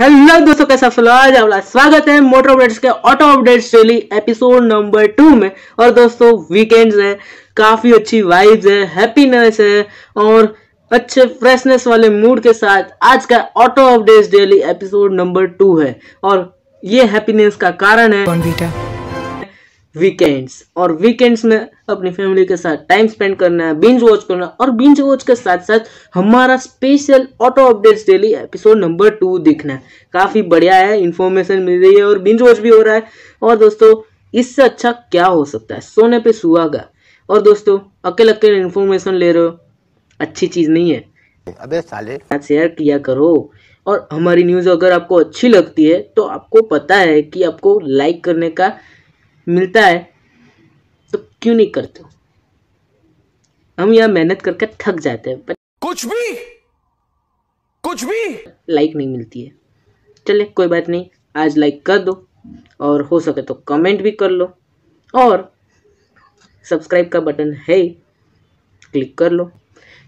hello दोस्तों कैसा सलाज आपका स्वागत है मोटर अपडेट्स के auto updates daily episode number two में और दोस्तों वीकेंड्स है काफ़ी अच्छी वाइब्स है हैप्पीनेस है और अच्छे फ्रेशनेस वाले मूड के साथ आज का auto updates daily episode number two है और ये हैप्पीनेस का कारण है वीकेंड्स और वीकेंड्स में अपनी फैमिली के साथ टाइम स्पेंड करना है बिंज वॉच करना और बिंज वॉच के साथ साथ हमारा special auto updates daily episode number two देखना है काफ़ी बढ़िया है इन्फॉर्मेशन मिल रही है और बिंज वॉच भी हो रहा है और दोस्तों इससे अच्छा क्या हो सकता है सोने पे सुहागा और दोस्तों अकेले अकेले इन्फॉर्मेशन ले रहे हो अच्छी चीज़ नहीं है अबे साले शेयर किया करो और हमारी न्यूज़ अगर आपको अच्छी लगती है तो आपको पता है कि आपको लाइक करने का मिलता है तो क्यों नहीं करते हो हम यहाँ मेहनत करके थक जाते हैं पर कुछ भी कुछ भी लाइक नहीं मिलती है चले कोई बात नहीं आज लाइक कर दो और हो सके तो कमेंट भी कर लो और सब्सक्राइब का बटन है क्लिक कर लो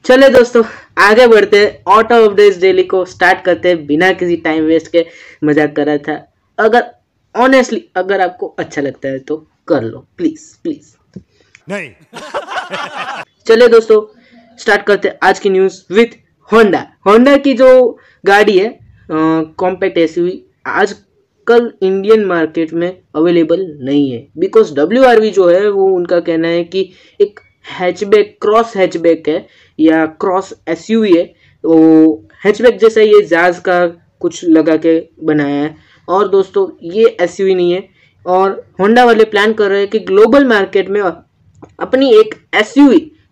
चले दोस्तों आगे बढ़ते हैं ऑटो अपडेट्स डेली को स्टार्ट करते हैं बिना किसी टाइम वेस्ट के मजाक करा था अगर ऑनेस्टली अगर आपको अच्छा लगता है तो कर लो प्लीज प्लीज नहीं चले दोस्तों स्टार्ट करते हैं आज की न्यूज विथ होंडा होंडा की जो गाड़ी है कॉम्पैक्ट एस आज कल इंडियन मार्केट में अवेलेबल नहीं है बिकॉज डब्ल्यू जो है वो उनका कहना है कि एक हैचबैक क्रॉस हैचबैक है या क्रॉस एस है वो तो हैचबैक जैसा ये जाज का कुछ लगा के बनाया है और दोस्तों ये एस नहीं है और होंडा वाले प्लान कर रहे हैं कि ग्लोबल मार्केट में अपनी एक एस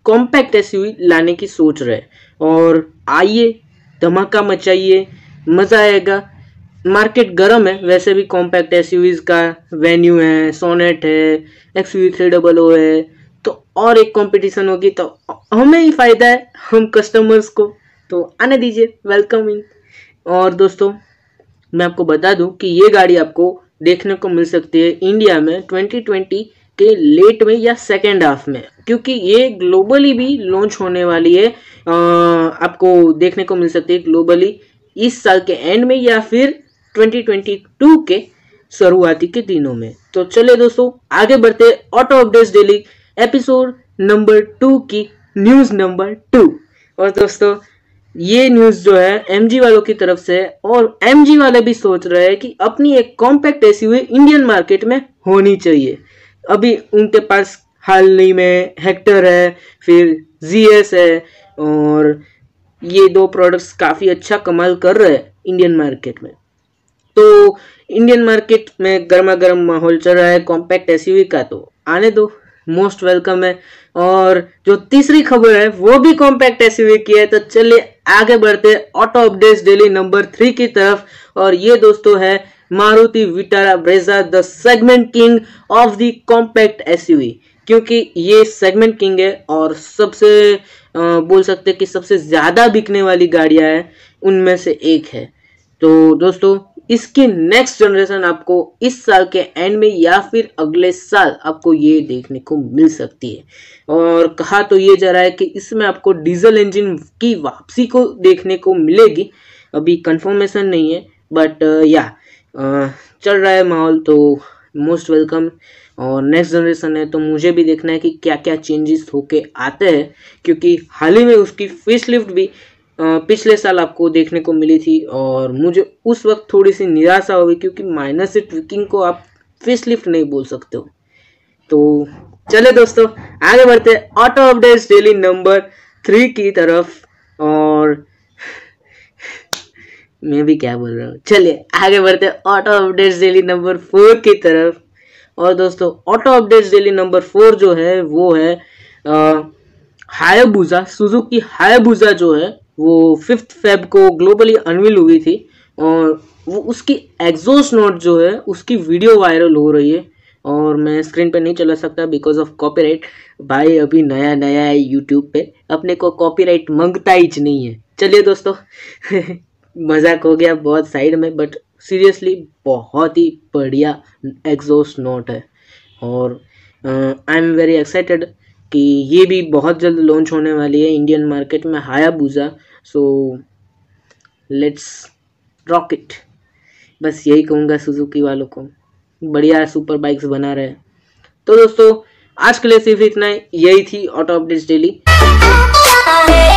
कॉम्पैक्ट एस लाने की सोच रहे और आइए धमाका मचाइए मज़ा आएगा मार्केट गर्म है वैसे भी कॉम्पैक्ट एस का वेन्यू है सोनेट है X U three double O है तो और एक कंपटीशन होगी तो हमें ही फ़ायदा है हम कस्टमर्स को तो आने दीजिए वेलकम इन और दोस्तों मैं आपको बता दूं कि ये गाड़ी आपको देखने को मिल सकती है इंडिया में 2020 के लेट में या सेकेंड हाफ में क्योंकि ये ग्लोबली भी लॉन्च होने वाली है आ, आपको देखने को मिल सकती है ग्लोबली इस साल के एंड में या फिर 2022 के शुरुआती के दिनों में तो चले दोस्तों आगे बढ़ते auto updates daily episode number two की न्यूज नंबर टू और दोस्तों ये न्यूज जो है एमजी वालों की तरफ से और एमजी वाले भी सोच रहे हैं कि अपनी एक कॉम्पैक्ट एसयूवी इंडियन मार्केट में होनी चाहिए अभी उनके पास हाल ही में हेक्टर है फिर जीएस है और ये दो प्रोडक्ट्स काफ़ी अच्छा कमाल कर रहे हैं इंडियन मार्केट में तो इंडियन मार्केट में गर्मा गर्म माहौल चल रहा है कॉम्पैक्ट एसयूवी का तो आने दो मोस्ट वेलकम है और जो तीसरी खबर है वो भी कॉम्पैक्ट एसयूवी की है तो चलिए आगे बढ़ते auto updates daily number three की तरफ और ये दोस्तों है Maruti Vitara Brezza the segment king of the compact SUV क्योंकि ये सेगमेंट किंग है और सबसे बोल सकते हैं कि सबसे ज़्यादा बिकने वाली गाड़ियां हैं उनमें से एक है तो दोस्तों इसके नेक्स्ट जनरेशन आपको इस साल के एंड में या फिर अगले साल आपको ये देखने को मिल सकती है और कहा तो ये जा रहा है कि इसमें आपको डीजल इंजन की वापसी को देखने को मिलेगी अभी कंफर्मेशन नहीं है बट या uh, uh, चल रहा है माहौल तो मोस्ट वेलकम और नेक्स्ट जनरेशन है तो मुझे भी देखना है कि क्या क्या चेंजेस होके आते हैं क्योंकि हाल ही में उसकी फेस लिफ्ट भी पिछले साल आपको देखने को मिली थी और मुझे उस वक्त थोड़ी सी निराशा हो गई क्योंकि माइनस से ट्विकिंग को आप फिश लिफ्ट नहीं बोल सकते हो तो चले दोस्तों आगे बढ़ते auto updates daily number three की तरफ और मैं भी क्या बोल रहा हूँ चलिए आगे बढ़ते auto updates daily number four की तरफ और दोस्तों auto updates daily number four जो है वो है हायाबूजा सुजुकी हायाबूजा जो है वो फिफ्थ फेब को ग्लोबली अनविल हुई थी और वो उसकी एग्जोस नोट जो है उसकी वीडियो वायरल हो रही है और मैं स्क्रीन पे नहीं चला सकता बिकॉज ऑफ कॉपीराइट भाई अभी नया नया है यूट्यूब पे अपने को कॉपीराइट मंगता ही नहीं है चलिए दोस्तों मजाक हो गया बहुत साइड में बट सीरियसली बहुत ही बढ़िया एग्जोस नोट है और आई एम वेरी एक्साइटेड कि ये भी बहुत जल्द लॉन्च होने वाली है इंडियन मार्केट में हायाबूज़ा सो लेट्स रॉकेट बस यही कहूँगा सुजुकी वालों को बढ़िया सुपर बाइक्स बना रहे हैं तो दोस्तों आज के लिए सिर्फ इतना ही यही थी ऑटो अपडेट्स डेली